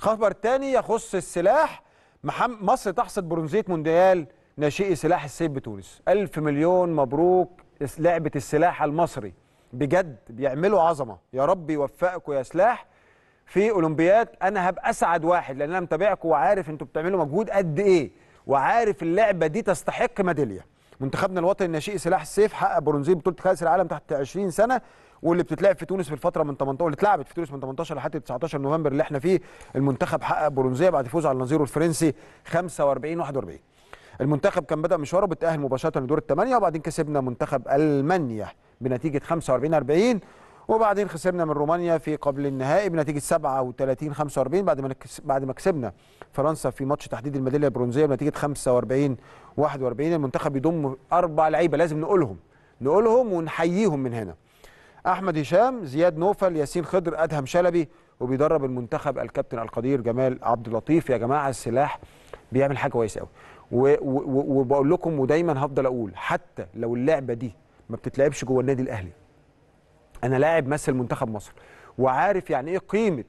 خبر تاني يخص السلاح مصر تحصد برونزيه مونديال ناشئي سلاح السيف بتونس 1000 مليون مبروك لعبه السلاح المصري بجد بيعملوا عظمه يا رب يوفقكم يا سلاح في اولمبياد انا هبقى اسعد واحد لان انا متابعكم وعارف انتوا بتعملوا مجهود قد ايه وعارف اللعبه دي تستحق ميداليه منتخبنا الوطني الناشئ سلاح السيف حقق برونزيه بطوله كاس العالم تحت 20 سنه واللي بتتلعب في تونس في الفتره من 18 واللي اتلعبت في تونس من 18 لحد 19 نوفمبر اللي احنا فيه المنتخب حقق برونزيه بعد فوز على نظيره الفرنسي 45 41 المنتخب كان بدا مشواره بالتاهل مباشره لدور الثمانيه وبعدين كسبنا منتخب المانيا بنتيجه 45 40 وبعدين خسرنا من رومانيا في قبل النهائي بنتيجه 37 45 بعد ما بعد ما كسبنا فرنسا في ماتش تحديد الميداليه البرونزيه بنتيجه 45 41 المنتخب يضم اربع لعيبه لازم نقولهم نقولهم ونحييهم من هنا احمد هشام زياد نوفل ياسين خضر ادهم شلبي وبيدرب المنتخب الكابتن القدير جمال عبد اللطيف يا جماعه السلاح بيعمل حاجه كويسه قوي وبقول لكم ودايما هفضل اقول حتى لو اللعبه دي ما بتتلعبش جوه النادي الاهلي انا لاعب مثل منتخب مصر وعارف يعني ايه قيمه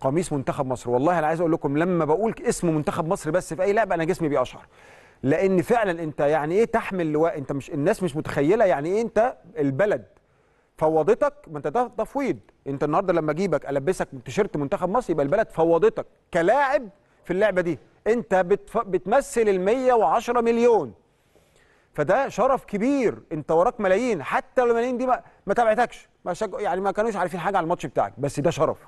قميص منتخب مصر والله انا عايز اقول لكم لما بقول اسم منتخب مصر بس في اي لعبه انا جسمي بيقشعر لان فعلا انت يعني ايه تحمل لواء انت مش الناس مش متخيله يعني ايه انت البلد فوضتك ما انت ده تفويض انت النهارده لما اجيبك البسك تيشيرت منتخب مصر يبقى البلد فوضتك كلاعب في اللعبه دي انت بتف... بتمثل ال 110 مليون فده شرف كبير انت وراك ملايين حتى لو الملايين دي ما, ما تابعتكش ما شج... يعني ما كانوش عارفين حاجه على الماتش بتاعك بس ده شرف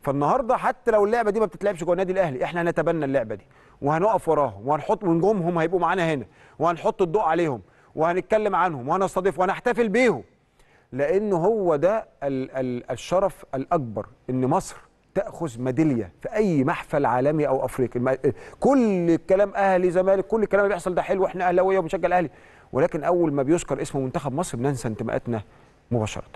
فالنهارده حتى لو اللعبه دي ما بتتلعبش جوه النادي الاهلي احنا هنتبنى اللعبه دي وهنقف وراهم وهنحط ونجومهم هيبقوا معانا هنا وهنحط الضوء عليهم وهنتكلم عنهم وهنستضيف وهنحتفل بيهم لان هو ده ال ال الشرف الاكبر ان مصر تاخذ ميداليه في اي محفل عالمي او افريقي كل الكلام اهلي زمالك كل الكلام اللي بيحصل ده حلو احنا اهلاويه وبنشجع الاهلي ولكن اول ما بيذكر اسم منتخب مصر بننسى انتماءاتنا مباشره